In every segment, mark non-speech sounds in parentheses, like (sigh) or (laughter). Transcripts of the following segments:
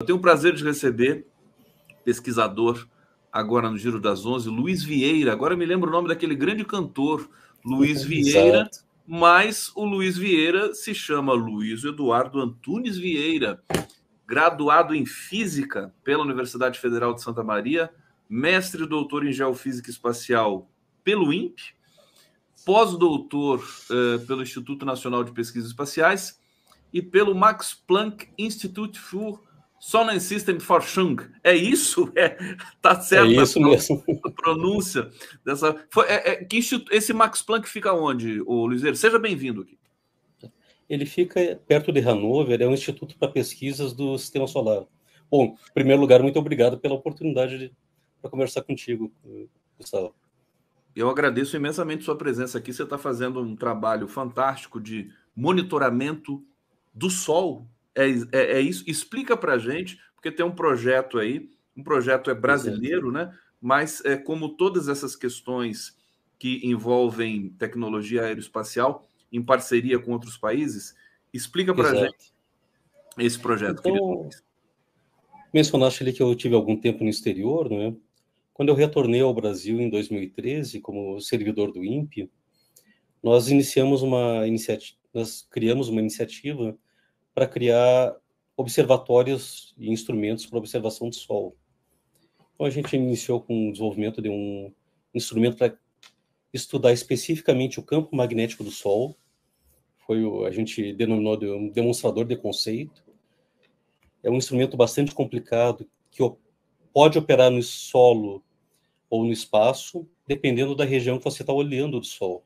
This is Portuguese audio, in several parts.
Eu tenho o prazer de receber pesquisador agora no Giro das Onze, Luiz Vieira. Agora me lembro o nome daquele grande cantor, Luiz (laughs) Vieira, Exato. mas o Luiz Vieira se chama Luiz Eduardo Antunes Vieira, graduado em Física pela Universidade Federal de Santa Maria, mestre e doutor em Geofísica Espacial pelo INPE, pós-doutor eh, pelo Instituto Nacional de Pesquisas Espaciais e pelo Max Planck Institute for Sonnen System Forschung. É isso? (laughs) É, tá certo é isso a, mesmo. a pronúncia dessa. Foi, é, é, que institu... Esse Max Planck fica onde, o Luizer? Seja bem-vindo aqui. Ele fica perto de Hanover, é um instituto para pesquisas do sistema solar. Bom, em primeiro lugar, muito obrigado pela oportunidade de, para conversar contigo, Gustavo. Eu agradeço imensamente sua presença aqui. Você está fazendo um trabalho fantástico de monitoramento do Sol é, é, é isso. Explica para a gente, porque tem um projeto aí, um projeto é brasileiro, né? Mas é, como todas essas questões que envolvem tecnologia aeroespacial, em parceria com outros países, explica para a gente esse projeto. Então, mencionaste ali que eu tive algum tempo no exterior, é? Quando eu retornei ao Brasil em 2013 como servidor do INPE, nós iniciamos uma iniciativa, nós criamos uma iniciativa para criar observatórios e instrumentos para observação do Sol. Então, a gente iniciou com o desenvolvimento de um instrumento para estudar especificamente o campo magnético do Sol. Foi o, a gente denominou de um demonstrador de conceito. É um instrumento bastante complicado que pode operar no solo ou no espaço, dependendo da região que você está olhando do Sol.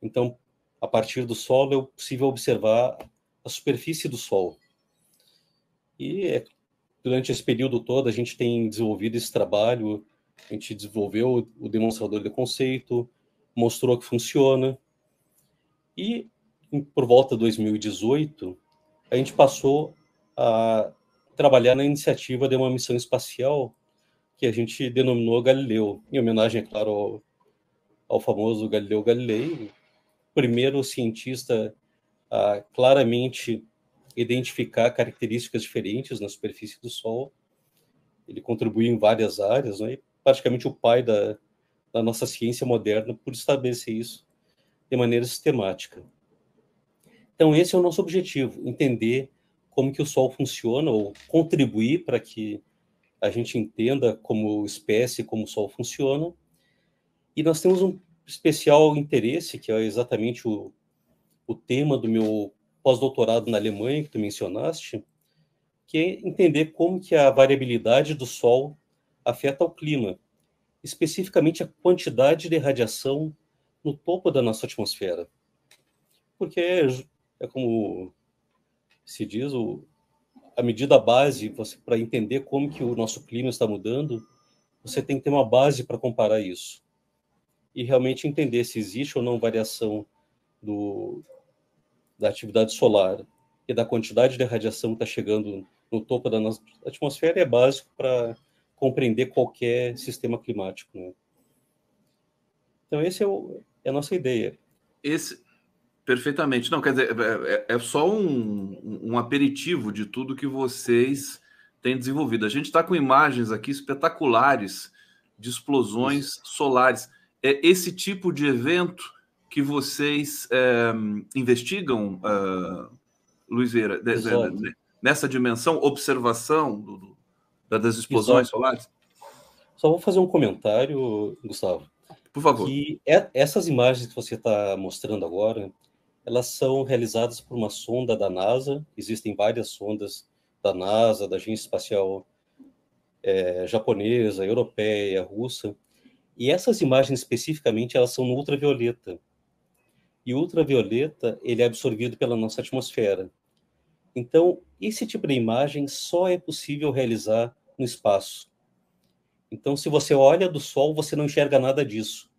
Então, a partir do solo é possível observar a superfície do Sol. E é, durante esse período todo a gente tem desenvolvido esse trabalho, a gente desenvolveu o demonstrador de conceito, mostrou que funciona. E por volta de 2018, a gente passou a trabalhar na iniciativa de uma missão espacial que a gente denominou Galileu, em homenagem, é claro, ao, ao famoso Galileu Galilei, primeiro cientista a claramente identificar características diferentes na superfície do Sol. Ele contribuiu em várias áreas, né? e praticamente o pai da, da nossa ciência moderna por estabelecer isso de maneira sistemática. Então esse é o nosso objetivo, entender como que o Sol funciona ou contribuir para que a gente entenda como espécie como o Sol funciona. E nós temos um especial interesse que é exatamente o o tema do meu pós-doutorado na Alemanha, que tu mencionaste, que é entender como que a variabilidade do Sol afeta o clima, especificamente a quantidade de radiação no topo da nossa atmosfera. Porque é, é como se diz, o, a medida base para entender como que o nosso clima está mudando, você tem que ter uma base para comparar isso. E realmente entender se existe ou não variação do, da atividade solar e da quantidade de radiação que está chegando no topo da nossa atmosfera é básico para compreender qualquer sistema climático. Né? Então, essa é, é, a nossa ideia. Esse, perfeitamente. Não, quer dizer, é, é, é só um, um, aperitivo de tudo que vocês têm desenvolvido. A gente está com imagens aqui espetaculares de explosões Isso. solares. É esse tipo de evento que vocês é, investigam, uh, Luiz Vieira, de, de, nessa dimensão, observação do, do, das explosões Exato. solares? Só vou fazer um comentário, Gustavo. Por favor. Que é, essas imagens que você está mostrando agora, elas são realizadas por uma sonda da NASA. Existem várias sondas da NASA, da Agência Espacial é, Japonesa, Europeia, Russa. E essas imagens especificamente, elas são no ultravioleta e ultravioleta ele é absorvido pela nossa atmosfera. Então, esse tipo de imagem só é possível realizar no espaço. Então, se você olha do Sol, você não enxerga nada disso.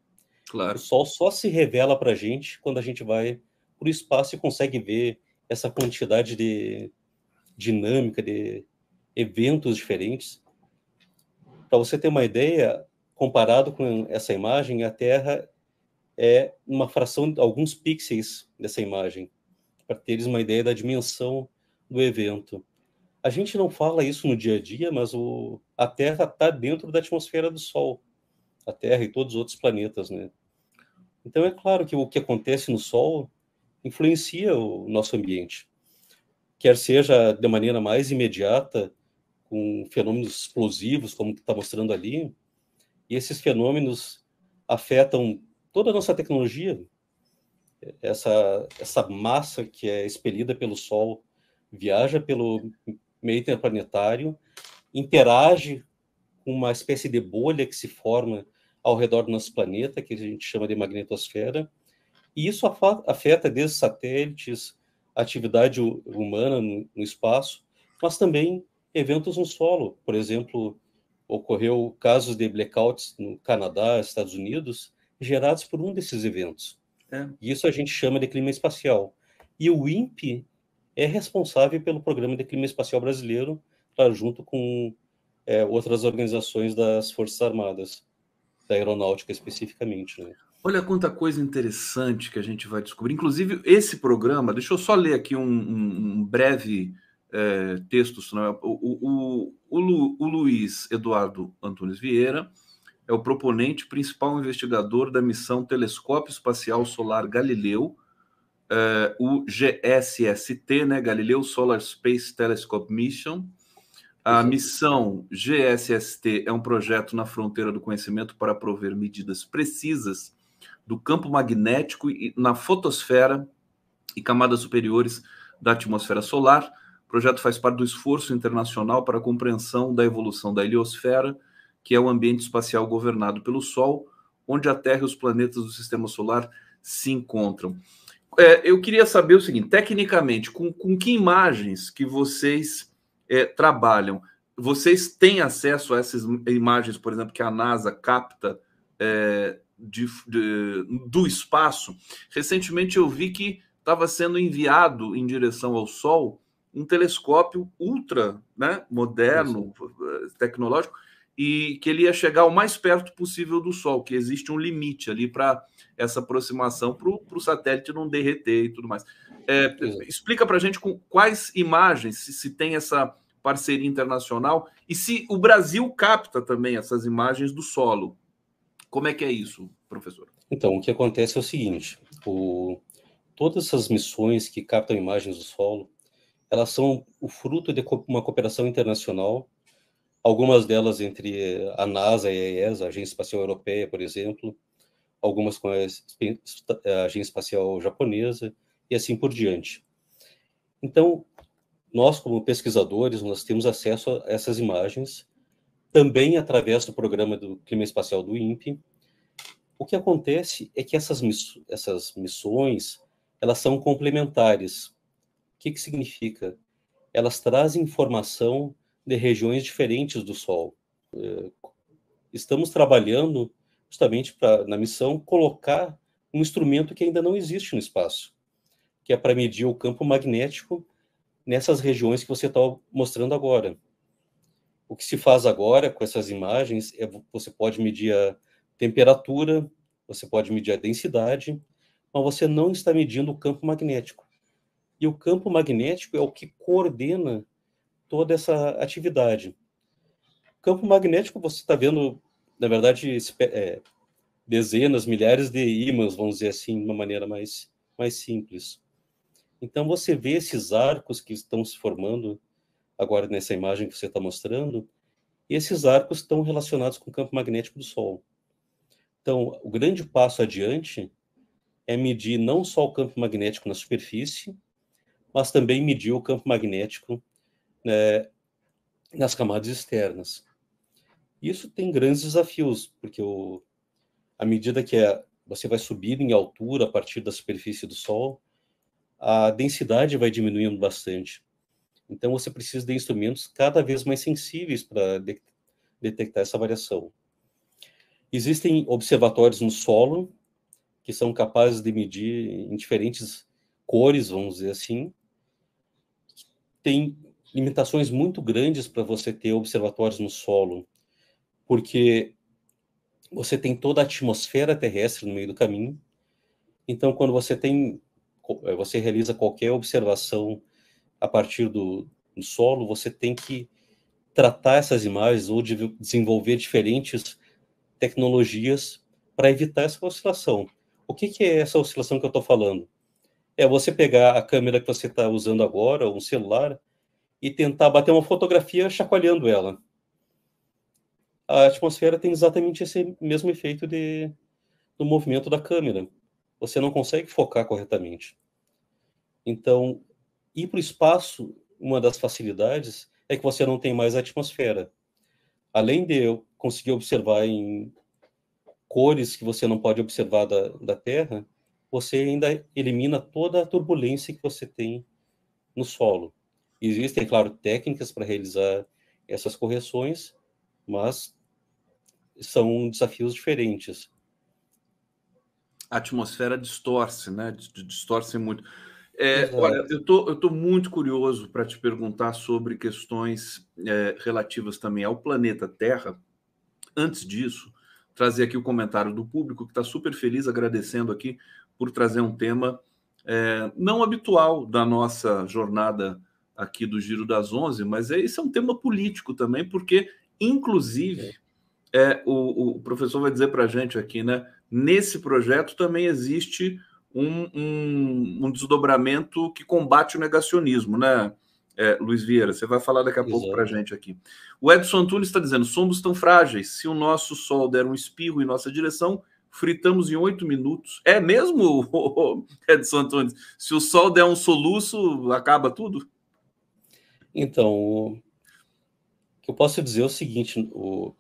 Claro. O Sol só se revela para a gente quando a gente vai para o espaço e consegue ver essa quantidade de dinâmica, de eventos diferentes. Para você ter uma ideia, comparado com essa imagem, a Terra é uma fração de alguns pixels dessa imagem, para teres uma ideia da dimensão do evento. A gente não fala isso no dia a dia, mas o, a Terra está dentro da atmosfera do Sol, a Terra e todos os outros planetas, né? Então é claro que o que acontece no Sol influencia o nosso ambiente, quer seja de maneira mais imediata, com fenômenos explosivos, como está mostrando ali, e esses fenômenos afetam toda a nossa tecnologia, essa, essa massa que é expelida pelo Sol, viaja pelo meio interplanetário, interage com uma espécie de bolha que se forma ao redor do nosso planeta, que a gente chama de magnetosfera, e isso afeta desde satélites, atividade humana no, espaço, mas também eventos no solo. Por exemplo, ocorreu casos de blackouts no Canadá, Estados Unidos, gerados por um desses eventos. É. Isso a gente chama de clima espacial. E o INPE é responsável pelo Programa de Clima Espacial Brasileiro, tá, junto com é, outras organizações das Forças Armadas, da aeronáutica especificamente. Né? Olha quanta coisa interessante que a gente vai descobrir. Inclusive, esse programa, deixa eu só ler aqui um, um breve é, texto. O, o, o, o, Lu, o Luiz Eduardo Antunes Vieira é o proponente principal investigador da missão Telescópio Espacial Solar Galileu, é, o GSST, né, Galileu Solar Space Telescope Mission. A missão GSST é um projeto na fronteira do conhecimento para prover medidas precisas do campo magnético e, na fotosfera e camadas superiores da atmosfera solar. O projeto faz parte do esforço internacional para a compreensão da evolução da heliosfera que é o ambiente espacial governado pelo Sol, onde a Terra e os planetas do sistema solar se encontram. É, eu queria saber o seguinte: tecnicamente, com, com que imagens que vocês é, trabalham? Vocês têm acesso a essas imagens, por exemplo, que a NASA capta é, de, de, do espaço? Recentemente eu vi que estava sendo enviado em direção ao Sol um telescópio ultra né, moderno, Isso. É, tecnológico, e que ele ia chegar o mais perto possível do Sol, que existe um limite ali para essa aproximação para o satélite não derreter e tudo mais. É, explica para a gente com quais imagens se, se, tem essa parceria internacional e se o Brasil capta também essas imagens do solo. Como é que é isso, professor? Então, o que acontece é o seguinte: o, todas essas missões que captam imagens do solo, elas são o fruto de uma cooperação internacional algumas delas entre a NASA e a ESA, a Agência Espacial Europeia, por exemplo, algumas com a Agência Espacial Japonesa e assim por diante. Então, nós como pesquisadores, nós temos acesso a essas imagens também através do programa do clima espacial do INPE. O que acontece é que essas, miss essas missões, elas são complementares. O que, que significa? Elas trazem informação de regiões diferentes do Sol. É, estamos trabalhando justamente pra, na missão colocar um instrumento que ainda não existe no espaço, que é para medir o campo magnético nessas regiões que você está mostrando agora. O que se faz agora com essas imagens é você pode medir a temperatura, você pode medir a densidade, mas você não está medindo o campo magnético. E o campo magnético é o que coordena toda essa atividade. Campo magnético, você está vendo, na verdade, é, dezenas, milhares de ímãs, vamos dizer assim, de uma maneira mais, mais simples. Então, você vê esses arcos que estão se formando agora nessa imagem que você está mostrando, esses arcos estão relacionados com o campo magnético do Sol. Então, o grande passo adiante é medir não só o campo magnético na superfície, mas também medir o campo magnético é, nas camadas externas. Isso tem grandes desafios, porque o, à medida que é, você vai subindo em altura a partir da superfície do Sol, a densidade vai diminuindo bastante. Então, você precisa de instrumentos cada vez mais sensíveis para de, detectar essa variação. Existem observatórios no solo que são capazes de medir em diferentes cores, vamos dizer assim. Tem limitações muito grandes para você ter observatórios no solo, porque você tem toda a atmosfera terrestre no meio do caminho. Então, quando você tem, eh, você realiza qualquer observação a partir do, do solo, você tem que tratar essas imagens ou de, desenvolver diferentes tecnologias para evitar essa oscilação. O que, que é essa oscilação que eu estou falando? É você pegar a câmera que você está usando agora, ou um celular, e tentar bater uma fotografia chacoalhando ela. A atmosfera tem exatamente esse mesmo efeito de, do movimento da câmera. Você não consegue focar corretamente. Então, ir para o espaço, uma das facilidades é que você não tem mais a atmosfera. Além de eu conseguir observar em cores que você não pode observar da, da Terra, você ainda elimina toda a turbulência que você tem no solo. Existem, claro, técnicas para realizar essas correções, mas são desafios diferentes. A atmosfera distorce, né? Distorce muito. É, olha, eu tô, eu tô muito curioso para te perguntar sobre questões é, relativas também ao planeta Terra. Antes disso, trazer aqui o comentário do público que está super feliz, agradecendo aqui por trazer um tema é, não habitual da nossa jornada aqui do Giro das Onze, mas esse é um tema político também, porque, inclusive, é, o, o professor vai dizer para a gente aqui, né? Nesse projeto também existe um, um, um desdobramento que combate o negacionismo, né, é, Luiz Vieira? Você vai falar daqui a pouco para a gente aqui. O Edson Antunes está dizendo: somos tão frágeis, se o nosso sol der um espirro em nossa direção, fritamos em oito minutos. É mesmo, (laughs) Edson Antunes? Se o sol der um soluço, acaba tudo? Então, o que eu posso dizer é o seguinte: o,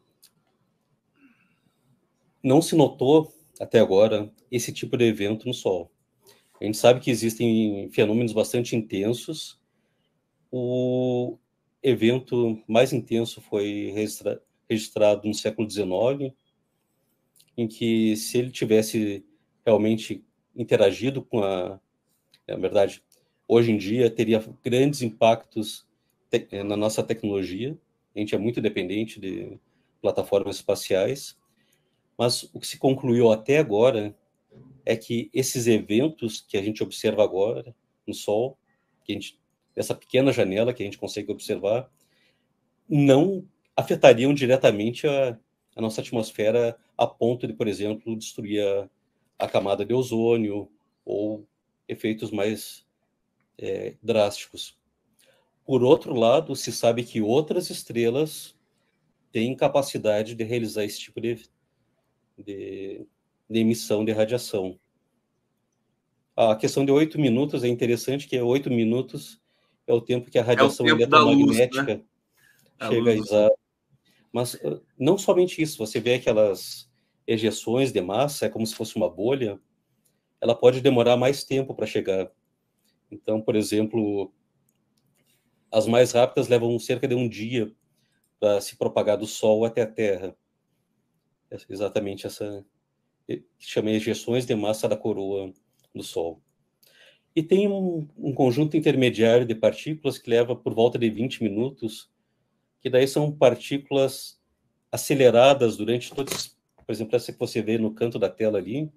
não se notou até agora esse tipo de evento no Sol. A gente sabe que existem fenômenos bastante intensos. O evento mais intenso foi registra registrado no século XIX, em que se ele tivesse realmente interagido com a, na verdade, hoje em dia teria grandes impactos te, eh, na nossa tecnologia. A gente é muito dependente de plataformas espaciais. Mas o que se concluiu até agora é que esses eventos que a gente observa agora no Sol, que a gente, essa pequena janela que a gente consegue observar, não afetariam diretamente a, a nossa atmosfera a ponto de, por exemplo, destruir a, a camada de ozônio ou efeitos mais é, drásticos. Por outro lado, se sabe que outras estrelas têm capacidade de realizar esse tipo de, de, de emissão de radiação. A questão de oito minutos é interessante, que é oito minutos é o tempo que a é radiação é eletromagnética luz, né? chega a exato. Mas ah, não somente isso, você vê aquelas ejeções de massa, é como se fosse uma bolha, ela pode demorar mais tempo para chegar. Então, por exemplo, as mais rápidas levam cerca de um dia para se propagar do Sol até a Terra. É exatamente essa que chama ejeções de massa da coroa do Sol. E tem um, um, conjunto intermediário de partículas que leva por volta de 20 minutos, que daí são partículas aceleradas durante todos, por exemplo, essa que você vê no canto da tela ali,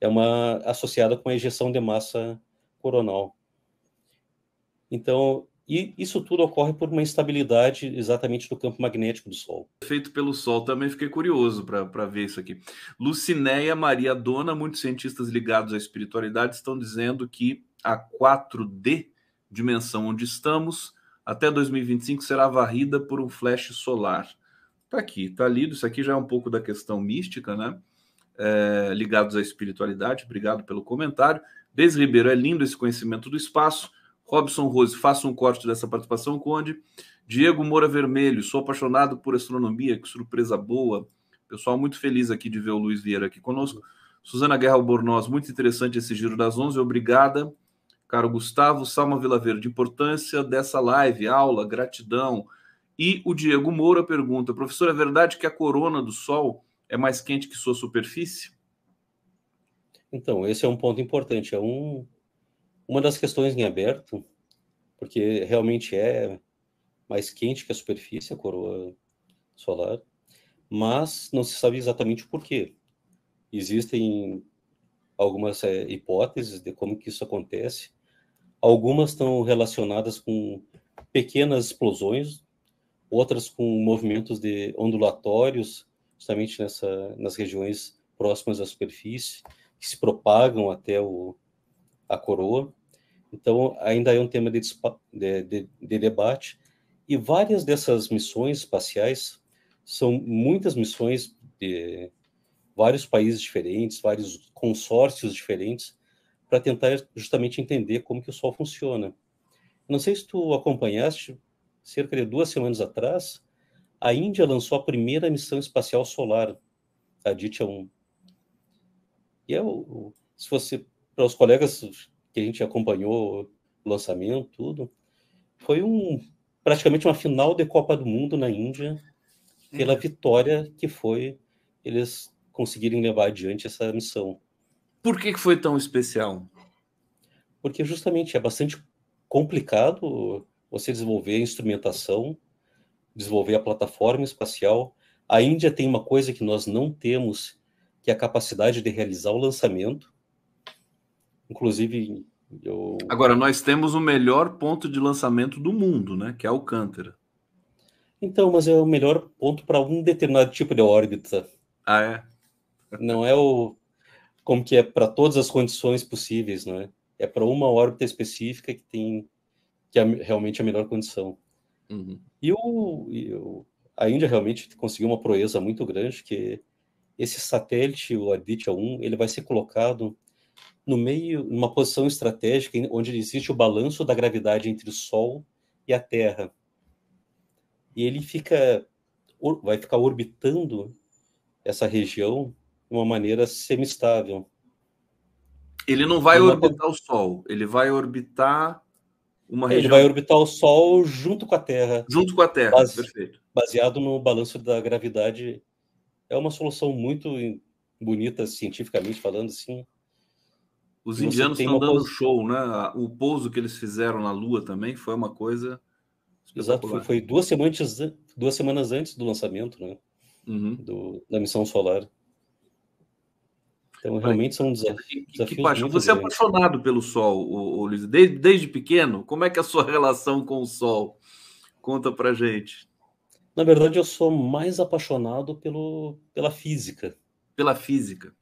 é uma associada com a ejeção de massa coronal. Então, e isso tudo ocorre por uma instabilidade exatamente do campo magnético do Sol. Feito pelo Sol, também fiquei curioso para ver isso aqui. Lucinéia Maria Dona, muitos cientistas ligados à espiritualidade estão dizendo que a 4D, dimensão onde estamos, até 2025 será varrida por um flash solar. Está aqui, está lido. Isso aqui já é um pouco da questão mística, né? É, ligados à espiritualidade. Obrigado pelo comentário. Deise Ribeiro, é lindo esse conhecimento do espaço Robson Rose, faça um corte dessa participação, Conde. Diego Moura Vermelho, sou apaixonado por astronomia, que surpresa boa. Pessoal, muito feliz aqui de ver o Luiz Vieira aqui conosco. Suzana Guerra Albornoz, muito interessante esse giro das 11, obrigada. Caro Gustavo, Salma Vila Verde, importância dessa live, aula, gratidão. E o Diego Moura pergunta, professor, é verdade que a corona do Sol é mais quente que sua superfície? Então, esse é um ponto importante, é um uma das questões em aberto, porque realmente é mais quente que a superfície, a coroa solar, mas não se sabe exatamente o porquê. Existem algumas é, hipóteses de como que isso acontece. Algumas estão relacionadas com pequenas explosões, outras com movimentos de ondulatórios, justamente nessa, nas regiões próximas à superfície, que se propagam até o, a coroa. Então, ainda é um tema de, de, de, de debate. E várias dessas missões espaciais são muitas missões de vários países diferentes, vários consórcios diferentes, para tentar justamente entender como que o Sol funciona. Não sei se tu acompanhaste, cerca de duas semanas atrás, a Índia lançou a primeira missão espacial solar, a Aditya 1. E é o, se você, para os colegas que a gente acompanhou o lançamento, tudo, foi um praticamente uma final de Copa do Mundo na Índia pela uhum. vitória que foi eles conseguirem levar adiante essa missão. Por que, que foi tão especial? Porque justamente é bastante complicado você desenvolver a instrumentação, desenvolver a plataforma espacial. A Índia tem uma coisa que nós não temos, que é a capacidade de realizar o lançamento Inclusive, eu... Agora, nós temos o melhor ponto de lançamento do mundo, né? Que é Alcântara. Então, mas é o melhor ponto para um determinado tipo de órbita. Ah, é? Não é o. Como que é para todas as condições possíveis, não né? é? É para uma órbita específica que tem. que é realmente a melhor condição. Uhum. E o, a Índia realmente conseguiu uma proeza muito grande, que esse satélite, o Aditya 1, ele vai ser colocado no meio, numa posição estratégica onde existe o balanço da gravidade entre o Sol e a Terra. E ele fica vai ficar orbitando essa região de uma maneira semistável. Ele não vai orbitar o Sol, ele vai orbitar uma região. Ele vai orbitar o Sol junto com a Terra. Junto com a Terra, base... perfeito. Baseado no balanço da gravidade. É uma solução muito bonita cientificamente falando, assim. Os indianos estão dando um show, né? O pouso que eles fizeram na Lua também foi uma coisa. Exato, foi, foi, duas, semanas, duas semanas antes do lançamento, né? Uhum. Do, da missão solar. Então, realmente são desafios. Que, que, Você é grandes. é apaixonado pelo Sol, ô, Luiz, desde, desde pequeno. Como é que é a sua (laughs) relação com o Sol? Conta pra gente. Na verdade, eu sou mais apaixonado pelo, pela física. Pela física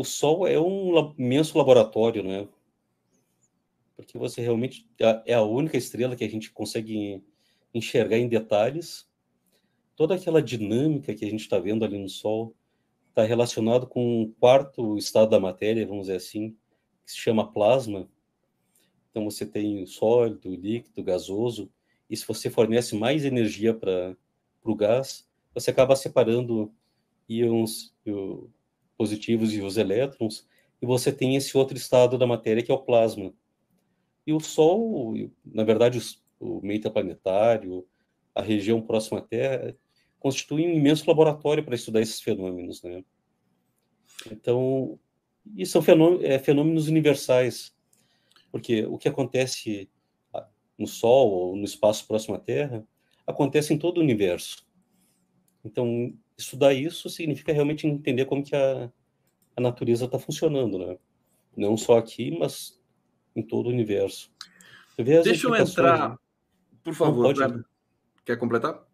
o Sol é um imenso laboratório, né? Porque você realmente é, é a única estrela que a gente consegue enxergar em detalhes. Toda aquela dinâmica que a gente está vendo ali no Sol está relacionado com o quarto estado da matéria, vamos dizer assim, que se chama plasma. Então você tem o sólido, o líquido, o gasoso, e se você fornece mais energia para o gás, você acaba separando íons, positivos e os elétrons, e você tem esse outro estado da matéria que é o plasma. E o Sol, na verdade, o meio planetário, a região próxima à Terra, constitui um imenso laboratório para estudar esses fenômenos, né? Então, e são é, fenômenos universais, porque o que acontece ah, no Sol ou no espaço próximo à Terra acontece em todo o universo. Então, estudar isso significa realmente entender como que a, a natureza está funcionando, né? Não só aqui, mas em todo o universo. Deixa eu entrar, né? por favor. Não, pode... Quer completar?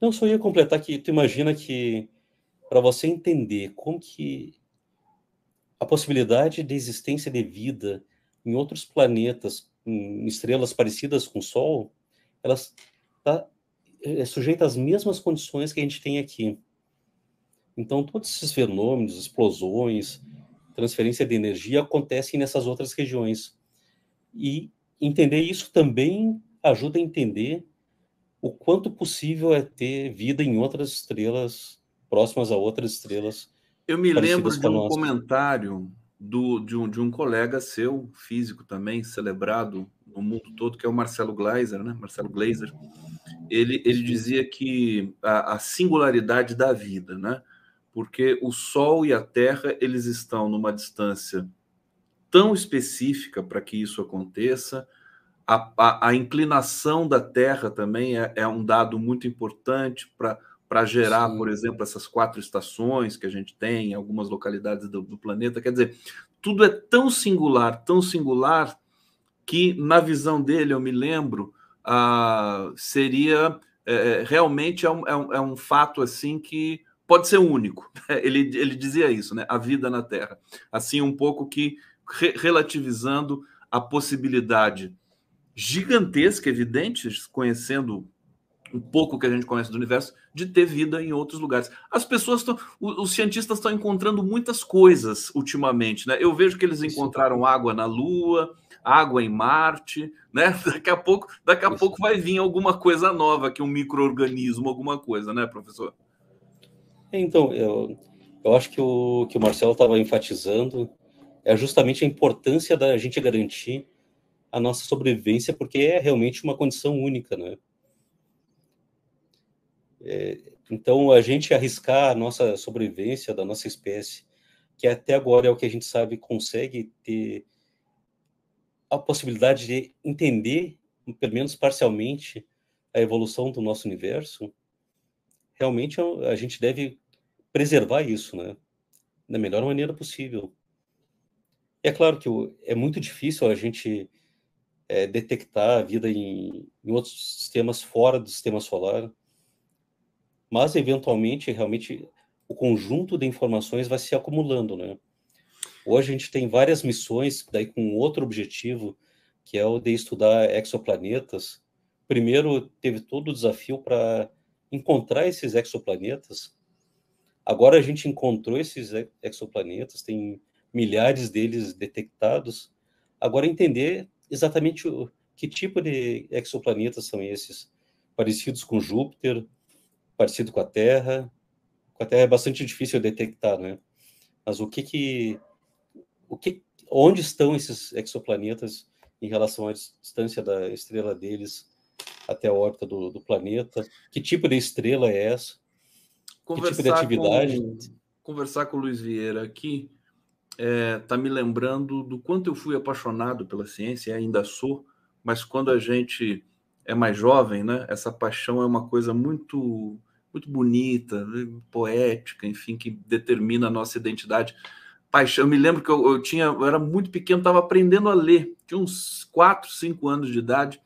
Não, só ia completar que tu imagina que para você entender como que a possibilidade de existência de vida em outros planetas, em estrelas parecidas com o Sol, elas tá é, sujeita às mesmas condições que a gente tem aqui. Então, todos esses fenômenos, explosões, transferência de energia acontecem nessas outras regiões. E entender isso também ajuda a entender o quanto possível é ter vida em outras estrelas, próximas a outras estrelas. Eu me lembro de um nossa. comentário do, de, um, de um colega seu, físico também, celebrado no mundo todo, que é o Marcelo Gleiser, né? Marcelo Gleiser. Ele, ele dizia que a, a singularidade da vida, né? porque o Sol e a Terra eles estão numa distância tão específica para que isso aconteça. A, a, a, inclinação da Terra também é, é um dado muito importante para gerar, Sim. por exemplo, essas quatro estações que a gente tem em algumas localidades do, do planeta. Quer dizer, tudo é tão singular, tão singular, que na visão dele, eu me lembro, ah, seria é, é realmente é um, é um, é um fato assim que pode ser único. (laughs) Ele, ele dizia isso, né? A vida na Terra. Assim, um pouco que re relativizando a possibilidade gigantesca, evidente, conhecendo um pouco que a gente conhece do universo, de ter vida em outros lugares. As pessoas estão, os cientistas estão encontrando muitas coisas ultimamente, né? Eu vejo que eles encontraram água na Lua, água em Marte, né? (laughs) Daqui a pouco, daqui a pouco vai vir alguma coisa nova, que um microorganismo, alguma coisa, né, professor? É, então, eu, eu acho que o que o Marcelo estava enfatizando é justamente a importância da gente garantir a nossa sobrevivência, porque é realmente uma condição única, né? É, então, a gente arriscar a nossa sobrevivência da nossa espécie, que até agora é o que a gente sabe consegue ter a possibilidade de entender, pelo menos parcialmente, a evolução do nosso universo, realmente é a gente deve preservar isso, né? Da melhor maneira possível. E é claro que é muito difícil a gente é, detectar a vida em, em, outros sistemas fora do sistema solar, mas eventualmente, realmente, o conjunto de informações vai se acumulando, né? Hoje a gente tem várias missões, daí com outro objetivo, que é o de estudar exoplanetas. Primeiro, teve todo o desafio para encontrar esses exoplanetas, Agora a gente encontrou esses exoplanetas, tem milhares deles detectados. Agora entender exatamente o, que tipo de exoplanetas são esses, parecidos com Júpiter, parecido com a Terra. Com a Terra é bastante difícil detectar, né? Mas o que que o que onde estão esses exoplanetas em relação à distância da estrela deles até a órbita do, do planeta? Que tipo de estrela é essa? Tipo conversar tipo Com, conversar com o Luiz Vieira aqui está é, me lembrando do quanto eu fui apaixonado pela ciência, ainda sou, mas quando a gente é mais jovem, né, essa paixão é uma coisa muito muito bonita, poética, enfim, que determina a nossa identidade. Paixão, eu me lembro que eu, eu tinha, eu era muito pequeno, estava aprendendo a ler, tinha uns 4, 5 anos de idade,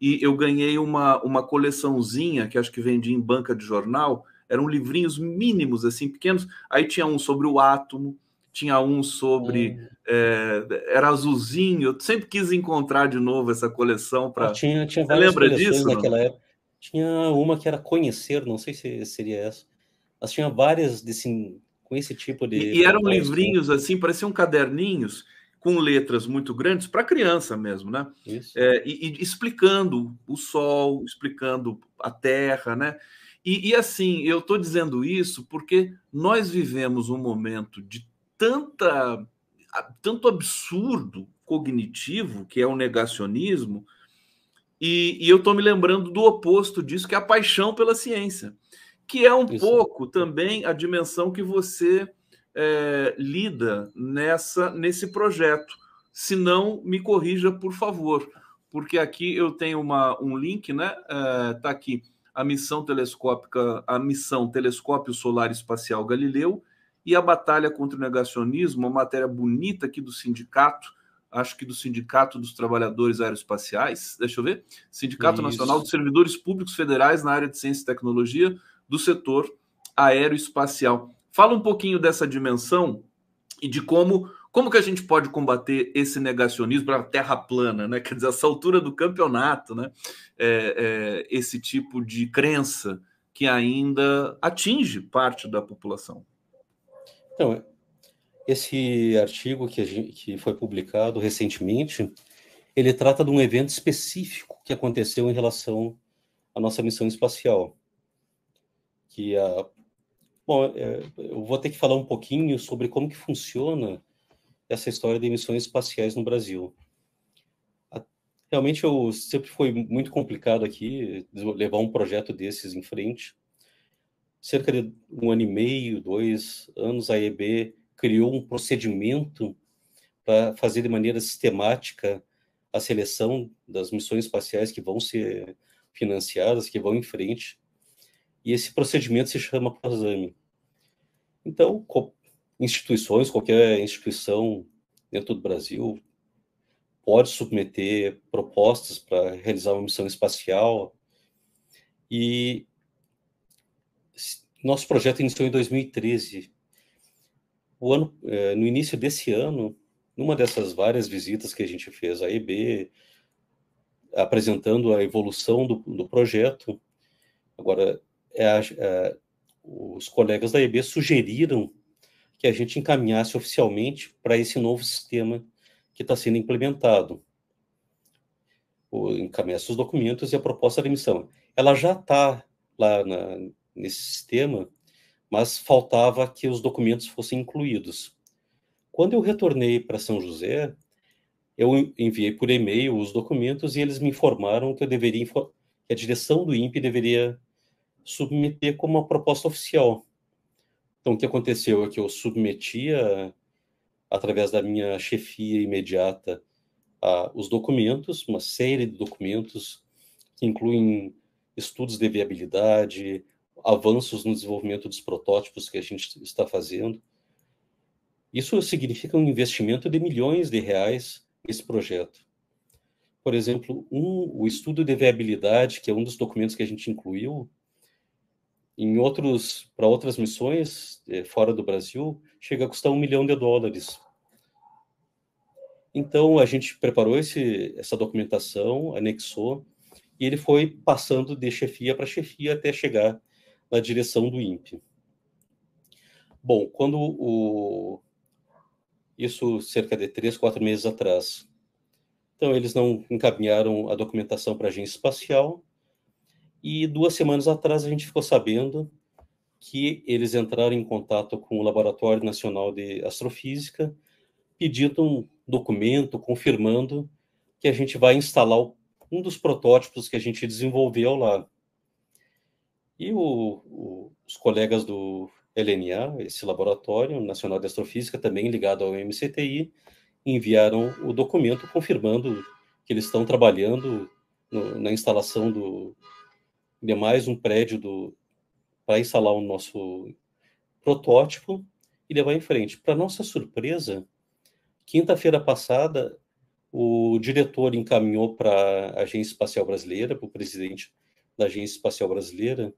e eu ganhei uma, uma coleçãozinha que acho que vendia em banca de jornal, eram livrinhos mínimos, assim, pequenos. Aí tinha um sobre o átomo, tinha um sobre. É, era azulzinho. Eu sempre quis encontrar de novo essa coleção para. Ah, tinha, tinha lembra disso, naquela não? época. Tinha uma que era conhecer, não sei se seria essa. Mas tinha várias desse, assim, com esse tipo de. E, e eram né? livrinhos assim, pareciam caderninhos com letras muito grandes para criança mesmo, né? É, e, e, explicando o sol, explicando a terra, né? E, e assim, eu estou dizendo isso porque nós vivemos um momento de tanta, tanto absurdo cognitivo, que é o negacionismo, e, e eu estou me lembrando do oposto disso, que é a paixão pela ciência, que é um isso. pouco também a dimensão que você é, lida nessa nesse projeto. Se não, me corrija, por favor, porque aqui eu tenho uma, um link, né? Está é, uh, aqui a missão telescópica, a missão Telescópio Solar Espacial Galileu e a batalha contra o negacionismo, uma matéria bonita aqui do sindicato, acho que do Sindicato dos Trabalhadores Aeroespaciais, deixa eu ver, Sindicato Isso. Nacional dos Servidores Públicos Federais na área de Ciência e Tecnologia do setor aeroespacial. Fala um pouquinho dessa dimensão e de como como que a gente pode combater esse negacionismo para a terra plana, né? Quer dizer, essa altura do campeonato, né? É, é, esse tipo de crença que ainda atinge parte da população. Então, esse artigo que, gente, que foi publicado recentemente, ele trata de um evento específico que aconteceu em relação à nossa missão espacial. Que a, bom, é, eu vou ter que falar um pouquinho sobre como que funciona dessa história de missões espaciais no Brasil. Realmente eu sempre foi muito complicado aqui levar um projeto desses em frente. Cerca de um ano e meio, dois anos, a EB criou um procedimento para fazer de maneira sistemática a seleção das missões espaciais que vão ser financiadas, que vão em frente. E esse procedimento se chama PROSAME. Então, instituições, qualquer instituição dentro do Brasil, pode submeter propostas para realizar uma missão espacial. E nosso projeto iniciou em 2013. O ano, é, no início desse ano, numa dessas várias visitas que a gente fez à EB, apresentando a evolução do, do projeto, agora é a, é, os colegas da EB sugeriram que a gente encaminhasse oficialmente para esse novo sistema que está sendo implementado. Encaminhasse os documentos e a proposta de emissão. Ela já está lá na, nesse sistema, mas faltava que os documentos fossem incluídos. Quando eu retornei para São José, eu enviei por e-mail os documentos e eles me informaram que eu deveria que a direção do INPE deveria submeter como uma proposta oficial. Então, o que aconteceu é que eu submetia, através da minha chefia imediata, os documentos, uma série de documentos que incluem estudos de viabilidade, avanços no desenvolvimento dos protótipos que a gente está fazendo. Isso significa um investimento de milhões de reais nesse projeto. Por exemplo, um, o estudo de viabilidade, que é um dos documentos que a gente incluiu, em outros para outras missões eh, fora do Brasil chega a custar um milhão de dólares. Então a gente preparou esse, essa documentação, anexou e ele foi passando de chefia para chefia até chegar na direção do INPE. Bom, quando o isso cerca de três, quatro meses atrás, então eles não encaminharam a documentação para a agência espacial e duas semanas atrás a gente ficou sabendo que eles entraram em contato com o Laboratório Nacional de Astrofísica, pedindo um documento confirmando que a gente vai instalar um dos protótipos que a gente desenvolveu lá. E o, o, os colegas do LNA, esse Laboratório Nacional de Astrofísica, também ligado ao MCTI, enviaram o documento confirmando que eles estão trabalhando no, na instalação do, ainda mais um prédio do para instalar o nosso protótipo e levar em frente. Para nossa surpresa, quinta-feira passada, o diretor encaminhou para a Agência Espacial Brasileira, para o presidente da Agência Espacial Brasileira,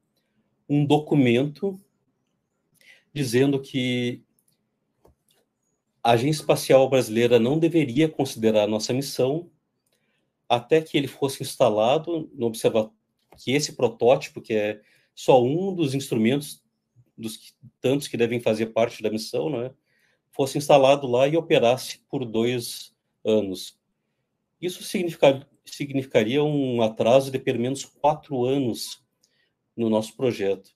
um documento dizendo que a Agência Espacial Brasileira não deveria considerar nossa missão até que ele fosse instalado no observatório que esse protótipo, que é só um dos instrumentos dos tantos que devem fazer parte da missão, né, fosse instalado lá e operasse por dois anos. Isso significa, significaria um atraso de pelo menos quatro anos no nosso projeto.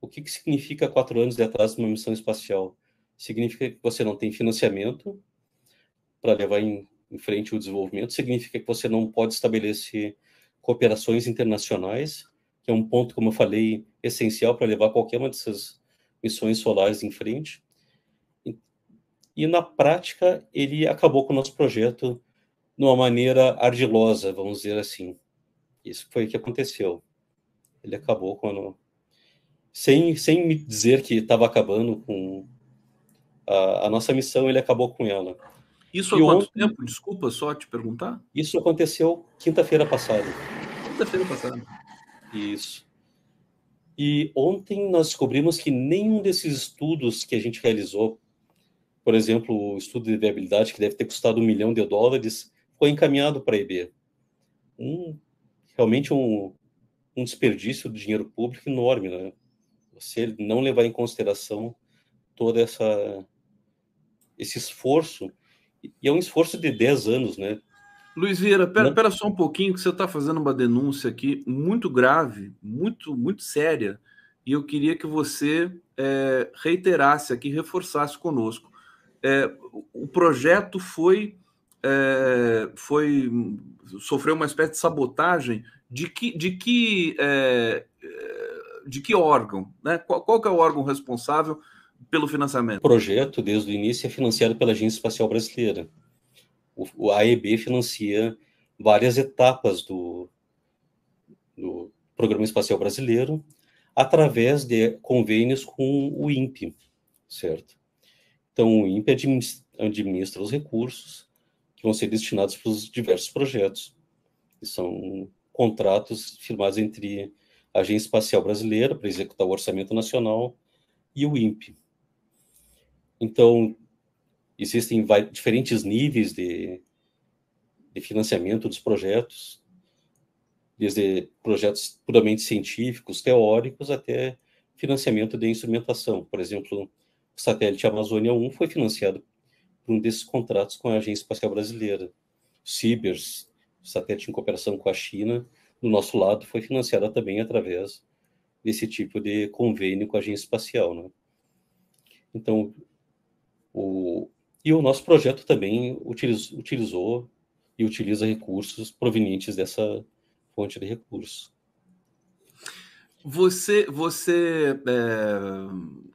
O que, que significa quatro anos de atraso numa missão espacial? Significa que você não tem financiamento para levar em, em frente o desenvolvimento, significa que você não pode estabelecer cooperações internacionais, que é um ponto, como eu falei, essencial para levar qualquer uma dessas missões solares em frente. E, na prática, ele acabou com o nosso projeto de uma maneira ardilosa, vamos dizer assim. Isso foi o que aconteceu. Ele acabou quando. Sem, sem me dizer que estava acabando com a, a, nossa missão, ele acabou com ela. Isso há quanto ontem... tempo? Desculpa só te perguntar. Isso aconteceu quinta-feira passada. Quinta-feira passada. Isso. E ontem nós descobrimos que nenhum desses estudos que a gente realizou, por exemplo, o estudo de viabilidade, que deve ter custado um milhão de dólares, foi encaminhado para a IB. Um, realmente um, um desperdício do dinheiro público enorme, né? Você não levar em consideração toda essa esse esforço, e é um esforço de 10 anos, né? Luiz Vieira, pera, pera só um pouquinho, que você está fazendo uma denúncia aqui muito grave, muito, muito séria, e eu queria que você é, reiterasse aqui, reforçasse conosco. É, o projeto foi, é, foi sofreu uma espécie de sabotagem de que, de que, é, de que órgão? Né? Qual, qual que é o órgão responsável pelo financiamento? O projeto, desde o início, é financiado pela Agência Espacial Brasileira o, AEB financia várias etapas do, do Programa Espacial Brasileiro através de convênios com o INPE, certo? Então, o INPE administra os recursos que vão ser destinados para os diversos projetos. que são contratos firmados entre a Agência Espacial Brasileira para executar o orçamento nacional e o INPE. Então, existem diferentes níveis de, de financiamento dos projetos, desde projetos puramente científicos, teóricos, até financiamento de instrumentação. Por exemplo, o satélite Amazônia 1 foi financiado por um desses contratos com a Agência Espacial Brasileira. Cibers, satélite em cooperação com a China, do nosso lado, foi financiada também através desse tipo de convênio com a Agência Espacial. Né? Então, o, e o nosso projeto também utilizou e utiliza recursos provenientes dessa fonte de recursos. Você, você é,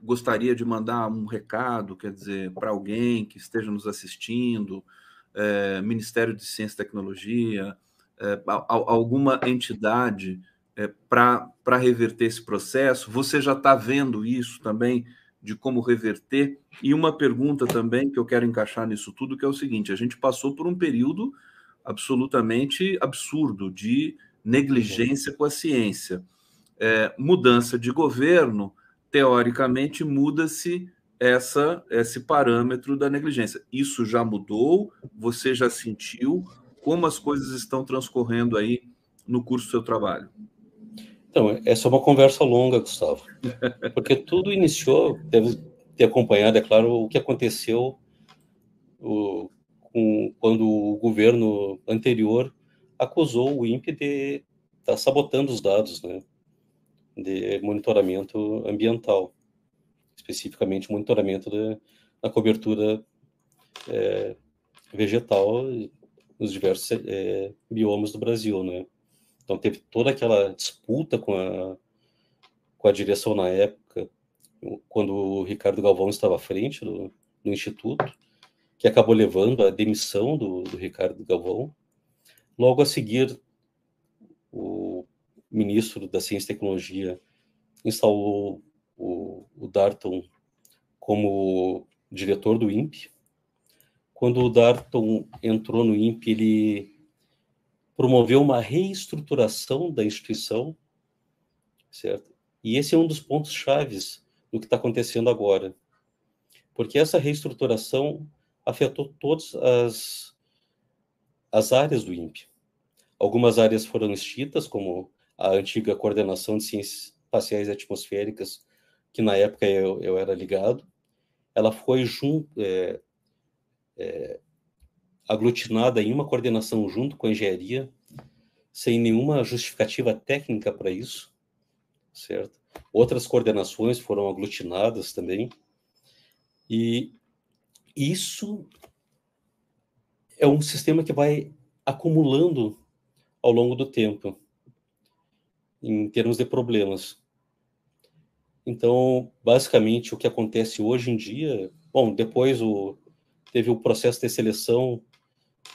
gostaria de mandar um recado, quer dizer, para alguém que esteja nos assistindo, é, Ministério de Ciência e Tecnologia, é, a, a, alguma entidade é, para reverter esse processo? Você já está vendo isso também de como reverter. E uma pergunta também que eu quero encaixar nisso tudo, que é o seguinte: a gente passou por um período absolutamente absurdo de negligência com a ciência. É, mudança de governo, teoricamente, muda-se essa esse parâmetro da negligência. Isso já mudou? Você já sentiu? Como as coisas estão transcorrendo aí no curso do seu trabalho? Então, essa é uma conversa longa, Gustavo, porque tudo iniciou, deve ter acompanhado, é claro, o que aconteceu o, com, quando o governo anterior acusou o INPE de estar tá sabotando os dados né, de monitoramento ambiental, especificamente monitoramento da, da cobertura é, vegetal nos diversos é, biomas do Brasil, né? Então teve toda aquela disputa com a, com a direção na época, quando o Ricardo Galvão estava à frente do, do Instituto, que acabou levando à demissão do, do Ricardo Galvão. Logo a seguir, o ministro da Ciência e Tecnologia instalou o, o Darton como diretor do INPE. Quando o Darton entrou no INPE, ele promoveu uma reestruturação da instituição, certo? E esse é um dos pontos chaves do que está acontecendo agora, porque essa reestruturação afetou todas as, as áreas do INPE. Algumas áreas foram extintas, como a antiga coordenação de ciências espaciais e atmosféricas, que na época eu, eu era ligado, ela foi junto, é, é, aglutinada em uma coordenação junto com a engenharia, sem nenhuma justificativa técnica para isso, certo? Outras coordenações foram aglutinadas também. E isso é um sistema que vai acumulando ao longo do tempo, em termos de problemas. Então, basicamente, o que acontece hoje em dia, bom, depois o, teve o processo de seleção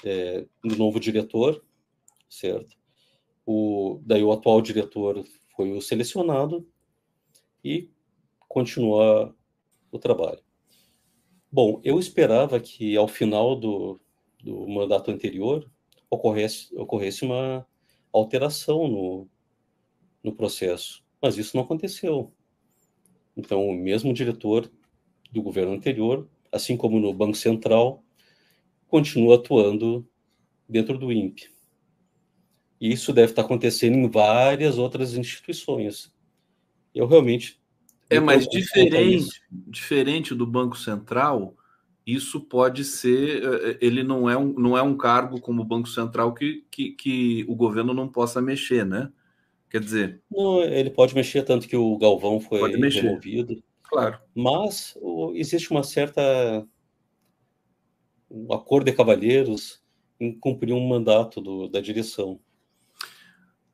é, do novo diretor, certo? O, daí o atual diretor foi o selecionado e continua o trabalho. Bom, eu esperava que ao final do, do mandato anterior ocorresse, ocorresse uma alteração no, no processo, mas isso não aconteceu. Então, o mesmo diretor do governo anterior, assim como no Banco Central, continua atuando dentro do INPE. E isso deve estar acontecendo em várias outras instituições. Eu realmente. É, mas diferente, diferente do Banco Central, isso pode ser. É, é, ele não é um, não é um cargo como o Banco Central que, que, que o governo não possa mexer, né? Quer dizer. Não, ele pode mexer, tanto que o Galvão foi removido. Claro. Mas existe uma certa o acordo de cavalheiros em cumprir um mandato do, da direção.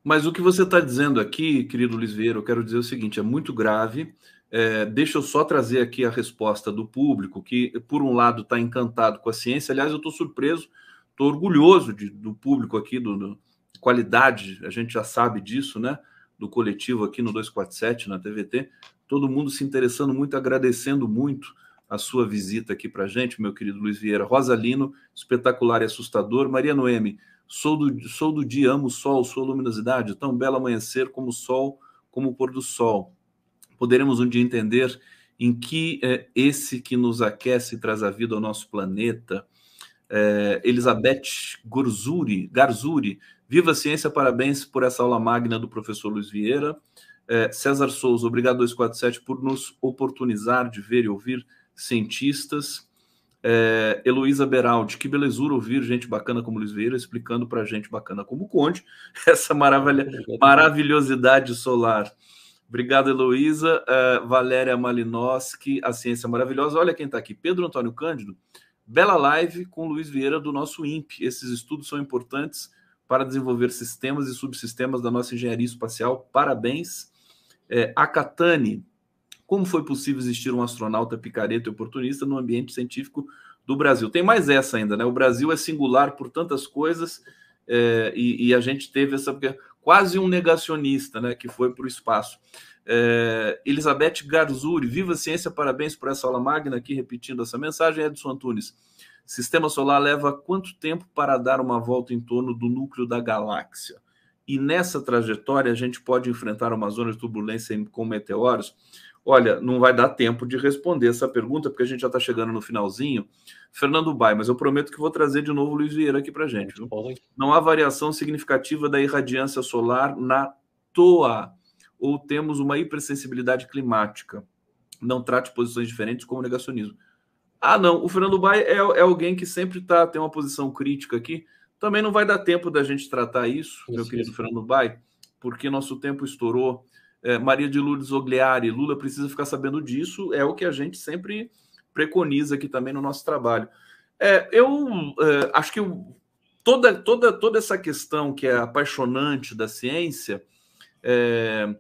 Mas o que você está dizendo aqui, querido Luiz Vieira, eu quero dizer o seguinte: é muito grave. É, deixa eu só trazer aqui a resposta do público, que, por um lado, está encantado com a ciência. Aliás, eu estou surpreso, estou orgulhoso de, do público aqui, do, do, qualidade, a gente já sabe disso, né? Do coletivo aqui no 247, na TVT. Todo mundo se interessando muito, agradecendo muito a sua visita aqui para a gente, meu querido Luiz Vieira. Rosalino, espetacular e assustador. Maria Noemi, sou do, sou do dia, amo o sol, sua luminosidade, tão belo amanhecer como o sol, como o pôr do sol. Poderemos um dia entender em que é, esse que nos aquece e traz a vida ao nosso planeta. É, Elizabeth Garzuri, viva a ciência, parabéns por essa aula magna do professor Luiz Vieira. É, César Souza, obrigado 247 por nos oportunizar de ver e ouvir cientistas. É, Heloísa Beraldi, que belezura ouvir gente bacana como Luiz Vieira explicando para gente bacana como Conde (laughs) essa maravilha, maravilhosidade solar. Obrigado, Heloísa. É, Valéria Malinowski, A Ciência Maravilhosa. Olha quem está aqui. Pedro Antônio Cândido. Bela live com Luiz Vieira do nosso INPE. Esses estudos são importantes para desenvolver sistemas e subsistemas da nossa engenharia espacial. Parabéns. É, a como foi possível existir um astronauta picareta e oportunista no ambiente científico do Brasil? Tem mais essa ainda, né? O Brasil é singular por tantas coisas é, e, e, a gente teve essa é quase um negacionista, né? Que foi para o espaço. É, Elizabeth Garzuri, viva a ciência, parabéns por essa aula magna aqui, repetindo essa mensagem. Edson Antunes, sistema solar leva quanto tempo para dar uma volta em torno do núcleo da galáxia? E nessa trajetória a gente pode enfrentar uma zona de turbulência com meteoros? Olha, não vai dar tempo de responder essa pergunta, porque a gente já está chegando no finalzinho. Fernando Bai, mas eu prometo que vou trazer de novo o Luiz Vieira aqui para gente. Viu? Não há variação significativa da irradiância solar na toa, ou temos uma hipersensibilidade climática. Não trate posições diferentes como negacionismo. Ah, não, o Fernando Bai é, é alguém que sempre tá, tem uma posição crítica aqui. Também não vai dar tempo da gente tratar isso, isso meu querido isso. Fernando Bai, porque nosso tempo estourou. É, Maria de Lourdes Ogliari, Lula precisa ficar sabendo disso, é o que a gente sempre preconiza aqui também no nosso trabalho. É, eu é, acho que toda, toda, toda essa questão que é apaixonante da ciência, é,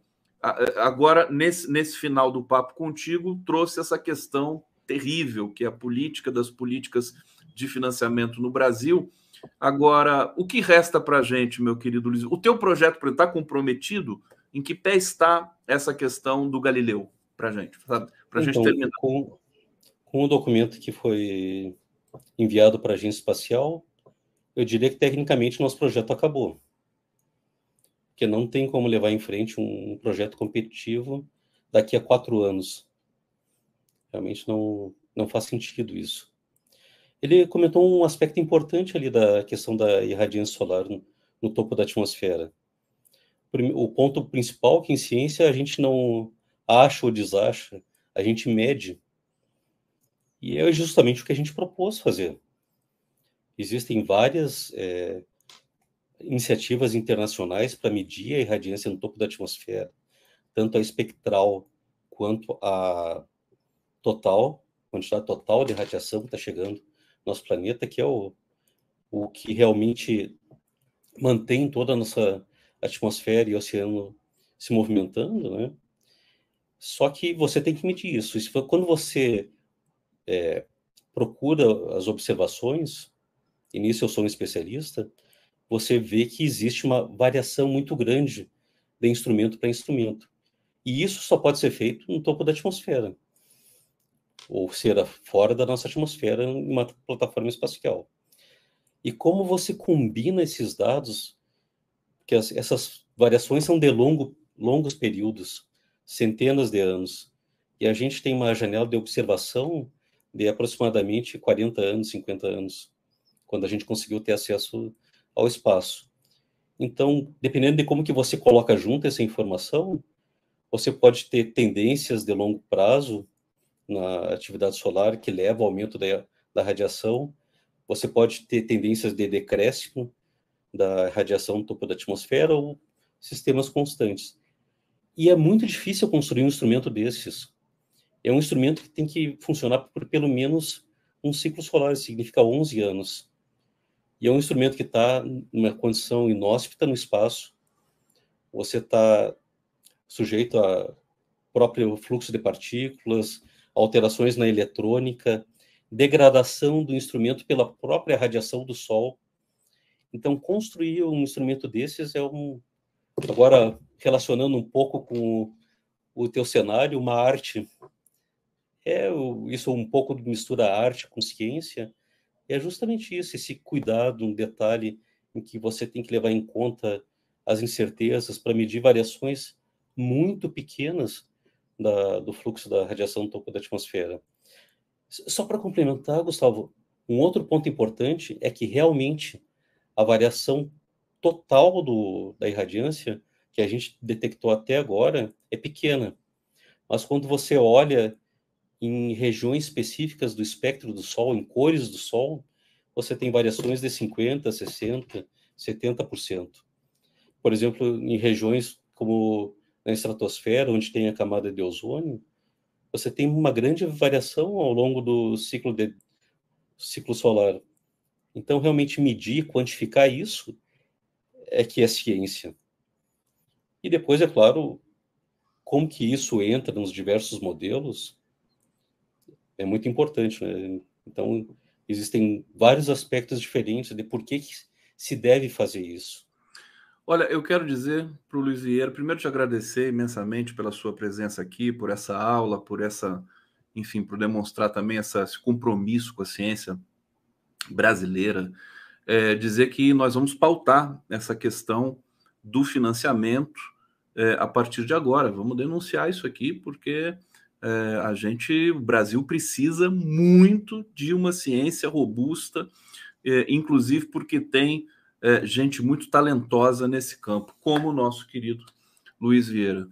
agora, nesse, nesse final do papo contigo, trouxe essa questão terrível, que é a política das políticas de financiamento no Brasil. Agora, o que resta para a gente, meu querido Luiz? O teu projeto está comprometido em que pé está essa questão do Galileu para a gente? Para a gente então, terminar. Com, com o documento que foi enviado para a Agência Espacial, eu diria que tecnicamente nosso projeto acabou. Porque não tem como levar em frente um projeto competitivo daqui a quatro anos. Realmente não, não faz sentido isso. Ele comentou um aspecto importante ali da questão da irradiância solar no, no topo da atmosfera o ponto principal é que em ciência é a gente não acha ou desacha, a gente mede. E é justamente o que a gente propôs fazer. Existem várias é, iniciativas internacionais para medir a irradiância no topo da atmosfera, tanto a espectral quanto a total, quantidade total de radiação que está chegando no nosso planeta, que é o, o que realmente mantém toda a nossa atmosfera e oceano se movimentando, né? Só que você tem que medir isso. isso quando você é, procura as observações, e nisso eu sou um especialista, você vê que existe uma variação muito grande de instrumento para instrumento. E isso só pode ser feito no topo da atmosfera, ou seja, fora da nossa atmosfera, em uma plataforma espacial. E como você combina esses dados que as, essas variações são de longo, longos períodos, centenas de anos. E a gente tem uma janela de observação de aproximadamente 40 anos, 50 anos, quando a gente conseguiu ter acesso ao espaço. Então, dependendo de como que você coloca junto essa informação, você pode ter tendências de longo prazo na atividade solar que leva ao aumento da, da radiação, você pode ter tendências de decréscimo da radiação do topo da atmosfera ou sistemas constantes. E é muito difícil construir um instrumento desses. É um instrumento que tem que funcionar por pelo menos um ciclo solar, significa 11 anos. E é um instrumento que está numa condição inóspita no espaço. Você está sujeito a próprio fluxo de partículas, alterações na eletrônica, degradação do instrumento pela própria radiação do Sol. Então, construir um instrumento desses é um. Agora, relacionando um pouco com o teu cenário, uma arte. É isso um pouco mistura arte com ciência. É justamente isso, esse cuidado, um detalhe em que você tem que levar em conta as incertezas para medir variações muito pequenas da, do fluxo da radiação no topo da atmosfera. Só para complementar, Gustavo, um outro ponto importante é que realmente a variação total do, da irradiância que a gente detectou até agora é pequena. Mas quando você olha em regiões específicas do espectro do Sol, em cores do Sol, você tem variações de 50%, 60%, 70%. Por exemplo, em regiões como na estratosfera, onde tem a camada de ozônio, você tem uma grande variação ao longo do ciclo, de, ciclo solar. Então, realmente medir, quantificar isso é que é ciência. E depois, é claro, como que isso entra nos diversos modelos é muito importante. Né? Então, existem vários aspectos diferentes de por que, que se deve fazer isso. Olha, eu quero dizer para o Luiz Vieira, primeiro te agradecer imensamente pela sua presença aqui, por essa aula, por essa, enfim, por demonstrar também essa, esse compromisso com a ciência brasileira, é, dizer que nós vamos pautar essa questão do financiamento é, a partir de agora. Vamos denunciar isso aqui, porque é, a gente, o Brasil precisa muito de uma ciência robusta, é, inclusive porque tem é, gente muito talentosa nesse campo, como o nosso querido Luiz Vieira.